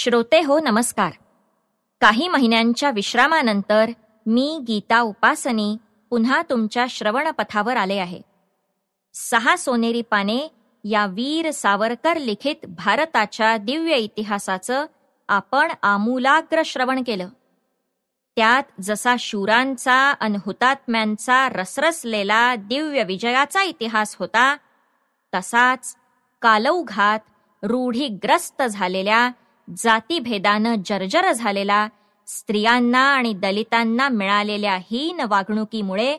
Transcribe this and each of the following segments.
श्रोते हो नमस्कार काही महिन्यांच्या विश्रामानंतर मी गीता उपासनी पुन्हा तुमच्या श्रवणपथावर आले आहे सहा सोनेरी पाने या वीर सावरकर लिखित भारताच्या दिव्य इतिहासाचं आपण आमूलाग्र श्रवण केलं त्यात जसा शूरांचा अन हुतात्म्यांचा रसरसलेला दिव्य विजयाचा इतिहास होता तसाच कालौघात रूढीग्रस्त झालेल्या जातीभेदानं जर्जर झालेला स्त्रियांना आणि दलितांना मिळालेल्या हीन वागणुकीमुळे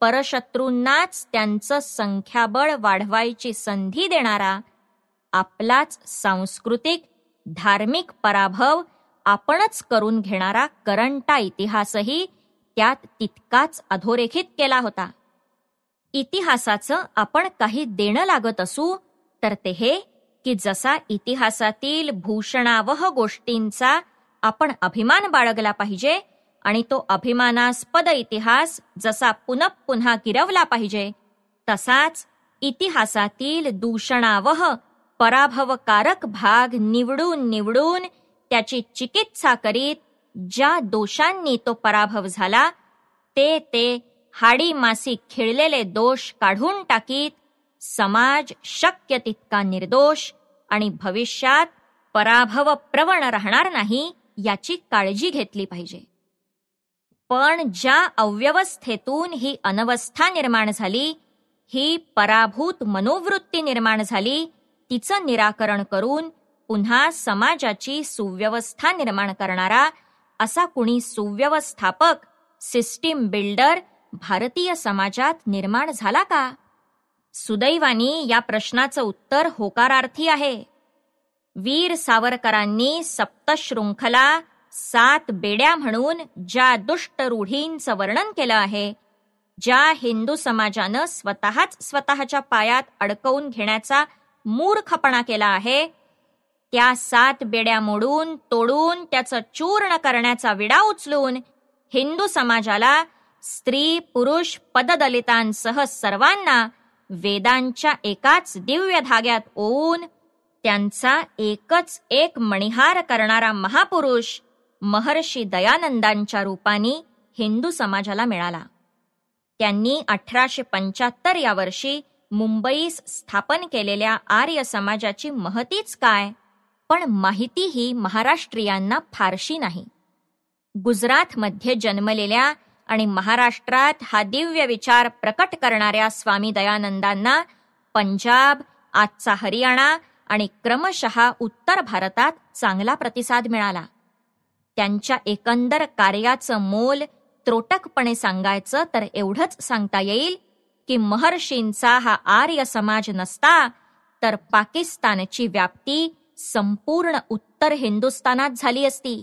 परशत्रूंनाच त्यांचं संख्याबळ वाढवायची संधी देणारा आपलाच सांस्कृतिक धार्मिक पराभव आपणच करून घेणारा करंटा इतिहासही त्यात तितकाच अधोरेखित केला होता इतिहासाचं आपण काही देणं लागत असू तर ते हे की जसा इतिहासातील भूषणावह गोष्टींचा आपण अभिमान बाळगला पाहिजे आणि तो अभिमानास्पद इतिहास जसा पुनः पुन्हा गिरवला पाहिजे तसाच इतिहासातील दूषणावह पराभवकारक भाग निवडून निवडून त्याची चिकित्सा करीत ज्या दोषांनी तो पराभव झाला ते ते हाडी मासी खिळलेले दोष काढून टाकीत समाज शक्य तितका निर्दोष आणि भविष्यात पराभव प्रवण राहणार नाही याची काळजी घेतली पाहिजे पण ज्या अव्यवस्थेतून ही अनवस्था निर्माण झाली ही पराभूत मनोवृत्ती निर्माण झाली तिचं निराकरण करून पुन्हा समाजाची सुव्यवस्था निर्माण करणारा असा कुणी सुव्यवस्थापक सिस्टीम बिल्डर भारतीय समाजात निर्माण झाला का सुदैवानी या प्रश्नाचं उत्तर होकारार्थी आहे वीर सावरकरांनी सप्तशृंखला सात बेड्या म्हणून ज्या दुष्ट रूढींचं वर्णन केलं आहे ज्या हिंदू समाजानं स्वतःच स्वतःच्या पायात अडकवून घेण्याचा मूर्खपणा केला आहे त्या सात बेड्या मोडून तोडून त्याचं चूर्ण करण्याचा विडा उचलून हिंदू समाजाला स्त्री पुरुष पददलितांसह सर्वांना वेदांच्या एकाच दिव्य धाग्यात ओवून त्यांचा एकच एक मणिहार करणारा महापुरुष महर्षी दयानंदांच्या रूपाने हिंदू समाजाला मिळाला त्यांनी अठराशे पंच्याहत्तर या वर्षी मुंबईस स्थापन केलेल्या आर्य समाजाची महतीच काय पण माहिती ही महाराष्ट्रीयांना फारशी नाही गुजरातमध्ये जन्मलेल्या आणि महाराष्ट्रात हा दिव्य विचार प्रकट करणाऱ्या स्वामी दयानंदांना पंजाब आजचा हरियाणा आणि क्रमशः उत्तर भारतात चांगला प्रतिसाद मिळाला त्यांच्या एकंदर कार्याचं मोल त्रोटकपणे सांगायचं तर एवढंच सांगता येईल की महर्षींचा हा आर्य समाज नसता तर पाकिस्तानची व्याप्ती संपूर्ण उत्तर हिंदुस्थानात झाली असती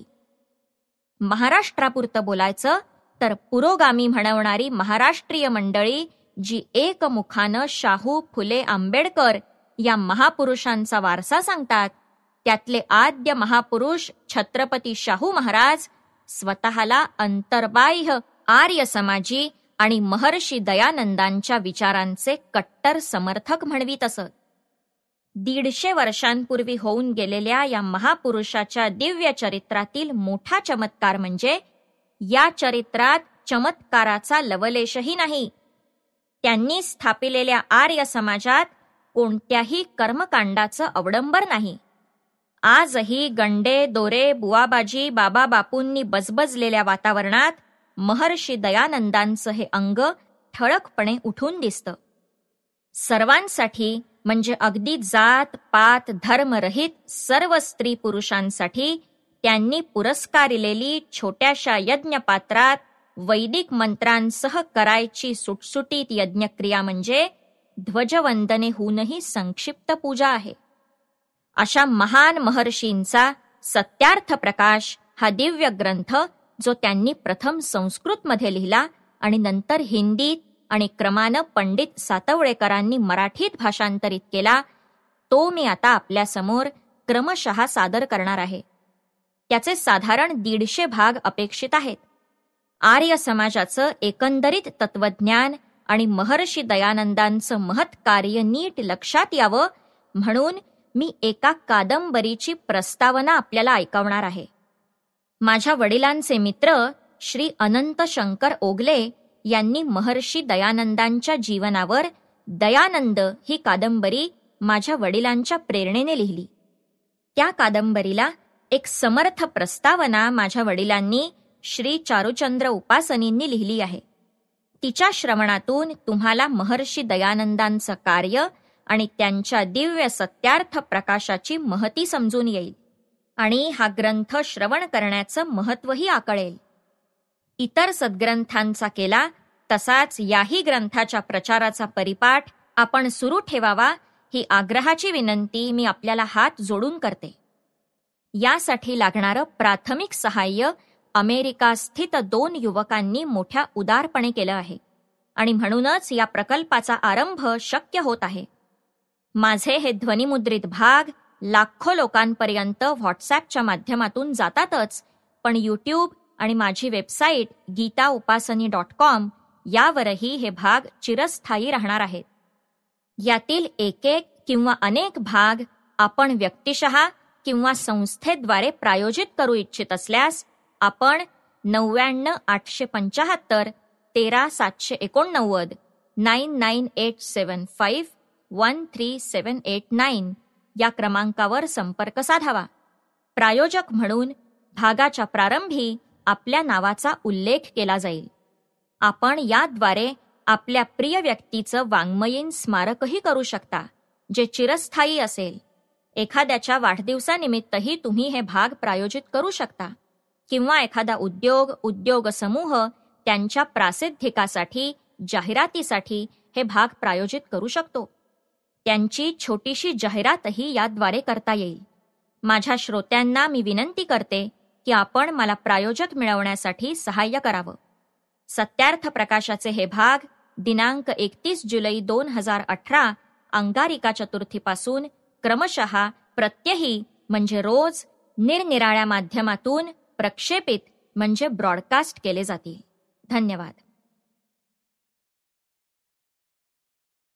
महाराष्ट्रापुरतं बोलायचं तर पुरोगामी म्हणवणारी महाराष्ट्रीय मंडळी जी एकमुखानं शाहू फुले आंबेडकर या महापुरुषांचा वारसा सांगतात त्यातले आद्य महापुरुष छत्रपती शाहू महाराज स्वतःला अंतर्बाह्य आर्य समाजी आणि महर्षी दयानंदांच्या विचारांचे कट्टर समर्थक म्हणवीत असत दीडशे वर्षांपूर्वी होऊन गेलेल्या या महापुरुषाच्या दिव्य चरित्रातील मोठा चमत्कार म्हणजे या चरित्रात चमत्काराचा लवलेशही नाही त्यांनी स्थापिलेल्या आर्य समाजात कोणत्याही कर्मकांडाचं अवडंबर नाही आजही गंडे दोरे बुवाबाजी बाबा बापूंनी बजबजलेल्या वातावरणात महर्षी दयानंदांचं हे अंग ठळकपणे उठून दिसतं सर्वांसाठी म्हणजे अगदी जात पात धर्मरहित सर्व स्त्री पुरुषांसाठी त्यांनी पुरस्कारिलेली छोट्याशा यज्ञपात्रात वैदिक मंत्रांसह करायची सुटसुटीत यज्ञक्रिया म्हणजे ध्वजवंदने होऊनही संक्षिप्त पूजा आहे अशा महान महर्षींचा सत्यार्थ प्रकाश हा दिव्य ग्रंथ जो त्यांनी प्रथम संस्कृतमध्ये लिहिला आणि नंतर हिंदीत आणि क्रमानं पंडित सातवळेकरांनी मराठीत भाषांतरित केला तो मी आता आपल्यासमोर क्रमशः सादर करणार आहे त्याचे साधारण दीडशे भाग अपेक्षित आहेत आर्य समाजाचं एकंदरीत तत्वज्ञान आणि महर्षी दयानंदांचं महत् कार्य नीट लक्षात यावं म्हणून मी एका कादंबरीची प्रस्तावना आपल्याला ऐकवणार आहे माझ्या वडिलांचे मित्र श्री अनंत शंकर ओगले यांनी महर्षी दयानंदांच्या जीवनावर दयानंद ही कादंबरी माझ्या वडिलांच्या प्रेरणेने लिहिली त्या कादंबरीला एक समर्थ प्रस्तावना माझ्या वडिलांनी श्री चारुचंद्र उपासनींनी लिहिली आहे तिच्या श्रवणातून तुम्हाला महर्षी दयानंदांचं कार्य आणि त्यांच्या दिव्य सत्यार्थ प्रकाशाची महती समजून येईल आणि हा ग्रंथ श्रवण करण्याचं महत्त्वही आकळेल इतर सद्ग्रंथांचा केला तसाच याही ग्रंथाच्या प्रचाराचा परिपाठ आपण सुरू ठेवावा ही आग्रहाची विनंती मी आपल्याला हात जोडून करते यासाठी लागणारं प्राथमिक सहाय्य अमेरिका स्थित दोन युवकांनी मोठ्या उदारपणे केलं आहे आणि म्हणूनच या प्रकल्पाचा आरंभ शक्य होत आहे माझे हे ध्वनिमुद्रित भाग लाखो लोकांपर्यंत व्हॉट्सॲपच्या माध्यमातून जातातच पण यूट्यूब आणि माझी website Geeta Upasani dot com यावरही हे भाग चिरस्थायी राहणार आहेत यातील एक एक किंवा अनेक भाग आपण व्यक्तिशः किंवा संस्थेद्वारे प्रायोजित करू इच्छित असल्यास आपण नव्याण्णव आठशे पंचाहत्तर तेरा सातशे एकोणनव्वद nine nine eight seven five one three seven eight nine या क्रमांकावर संपर्क साधावा प्रायोजक म्हणून भागाच्या प्रारंभी आपल्या नावाचा उल्लेख केला जाईल आपण याद्वारे आपल्या प्रिय व्यक्तीचं वाङ्मयीन स्मारकही करू शकता जे चिरस्थायी असेल एखाद्याच्या वाढदिवसानिमित्तही तुम्ही हे भाग प्रायोजित करू शकता किंवा एखादा उद्योग उद्योग समूह त्यांच्या प्रासिद्धिकासाठी जाहिरातीसाठी हे भाग प्रायोजित करू शकतो त्यांची छोटीशी जाहिरातही याद्वारे करता येईल माझ्या श्रोत्यांना मी विनंती करते की आपण मला प्रायोजक मिळवण्यासाठी सहाय्य करावं सत्यार्थ प्रकाशाचे हे भाग दिनांक एकतीस जुलै दोन हजार अठरा अंगारिका चतुर्थीपासून क्रमशः प्रत्यही म्हणजे रोज निरनिराळ्या माध्यमातून प्रक्षेपित म्हणजे ब्रॉडकास्ट केले जातील धन्यवाद